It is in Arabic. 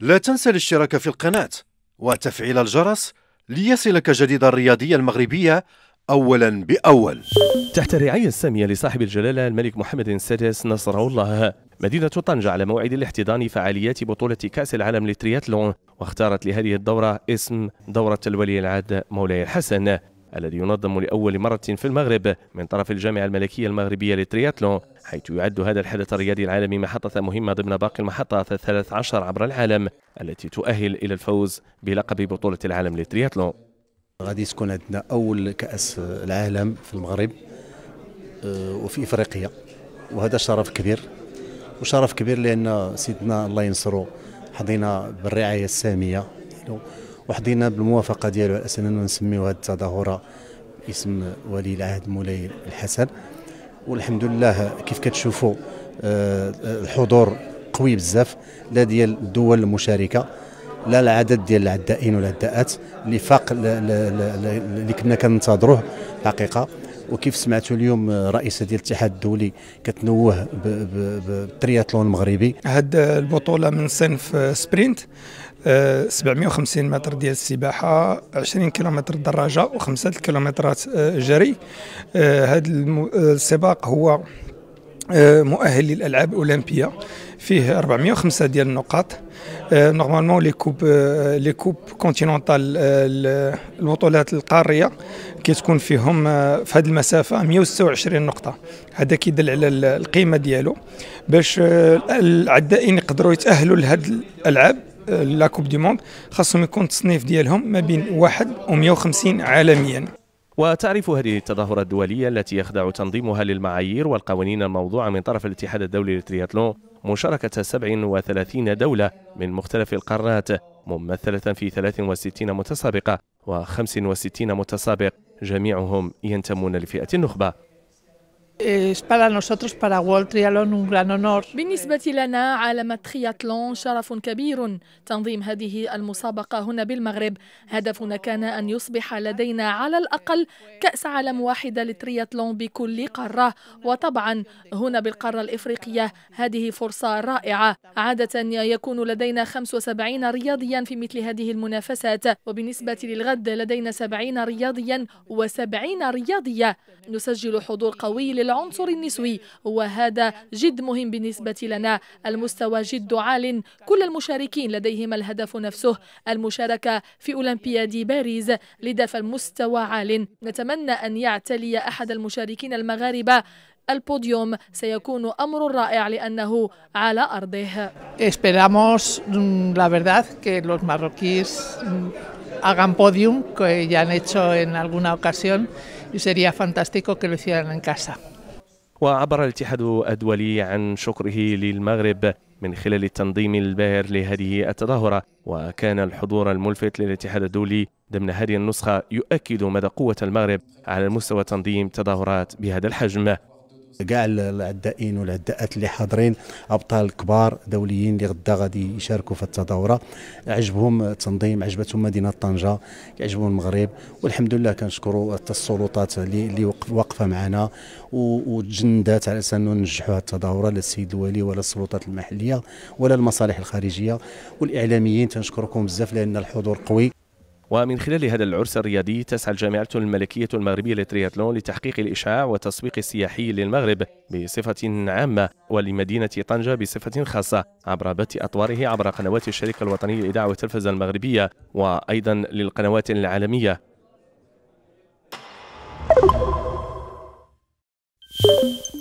لا تنسى الاشتراك في القناة وتفعيل الجرس ليصلك جديد الرياضية المغربية أولا بأول تحت الرعاية السامية لصاحب الجلالة الملك محمد السادس نصره الله مدينة طنجة على موعد الاحتضان فعاليات بطولة كأس العالم للترياتلون واختارت لهذه الدورة اسم دورة الولي العهد مولاي الحسن الذي ينظم لأول مرة في المغرب من طرف الجامعة الملكية المغربية للترياتلون حيث يعد هذا الحدث الرياضي العالمي محطة مهمة ضمن باقي المحطات الثلاث عشر عبر العالم التي تؤهل إلى الفوز بلقب بطولة العالم للترياتلون غادي تكون عندنا أول كأس العالم في المغرب آه، وفي إفريقيا وهذا شرف كبير وشرف كبير لأن سيدنا الله ينصره حظينا بالرعاية السامية وحضينا بالموافقه ديالو على اساس اننا نسميو هذه التظاهره باسم ولي العهد مولاي الحسن والحمد لله كيف كتشوفوا آه، الحضور قوي بزاف لا ديال الدول المشاركه لا العدد ديال العدائين والعداءات اللي فاق اللي كنا كننتظروه الحقيقه وكيف سمعتوا اليوم رئيسه ديال الاتحاد الدولي كتنوه بالترياتلون المغربي هاد البطوله من صنف سبرينت 750 متر ديال السباحه 20 كيلومتر دراجه و5 كيلومترات آه، جري هذا آه، آه، السباق هو مؤهل للالعاب الاولمبيه فيه 405 ديال النقاط نورمالمون لي كوب لي كوب كونتينونتال البطولات القاريه كتكون فيهم في هذه المسافه 126 نقطه هذا كيدل على القيمه ديالو باش العدائين يقدروا يتاهلوا لهذه الالعاب لا كوب دي موند خاصهم يكون التصنيف ديالهم ما بين واحد و150 عالميا وتعرف هذه التظاهرة الدولية التي يخضع تنظيمها للمعايير والقوانين الموضوعة من طرف الاتحاد الدولي للترياتلون مشاركة 37 دولة من مختلف القارات ممثلة في 63 متسابقة و65 متسابق جميعهم ينتمون لفئة النخبة بالنسبة لنا عالم الترياتلون شرف كبير تنظيم هذه المسابقة هنا بالمغرب هدفنا كان أن يصبح لدينا على الأقل كأس عالم واحدة للترياتلون بكل قارة وطبعا هنا بالقارة الإفريقية هذه فرصة رائعة عادة يكون لدينا 75 رياضيا في مثل هذه المنافسات وبالنسبة للغد لدينا 70 رياضيا و70 رياضية نسجل حضور قوي لل العنصر النسوي وهذا جد مهم بالنسبة لنا المستوى جد عال كل المشاركين لديهم الهدف نفسه المشاركة في أولمبياد باريس لدفع فالمستوى عال نتمنى أن يعتلي أحد المشاركين المغاربة البوديوم سيكون أمر رائع لأنه على أرضه Esperamos la verdad que los marroquíes hagan podium que ya han hecho en alguna ocasión y sería fantástico que lo hicieran en casa. وعبر الاتحاد الدولي عن شكره للمغرب من خلال التنظيم الباهر لهذه التظاهرة وكان الحضور الملفت للاتحاد الدولي ضمن هذه النسخة يؤكد مدى قوة المغرب على مستوى تنظيم تظاهرات بهذا الحجم كاع العدائين والعداءات اللي حاضرين ابطال كبار دوليين اللي غدا غادي يشاركوا في التظاهره عجبهم التنظيم عجبتهم مدينه طنجه عجبهم المغرب والحمد لله كنشكروا السلطات اللي اللي واقفه معنا وتجندات على اساس انه ننجحوا هذه التظاهره لا السيد الوالي ولا السلطات المحليه ولا المصالح الخارجيه والاعلاميين تنشكركم بزاف لان الحضور قوي ومن خلال هذا العرس الرياضي تسعى الجامعة الملكية المغربية للترياتلون لتحقيق الإشعاع والتسويق السياحي للمغرب بصفة عامة ولمدينة طنجة بصفة خاصة عبر بث أطواره عبر قنوات الشركة الوطنية للإذاعة والتلفزة المغربية وأيضا للقنوات العالمية you.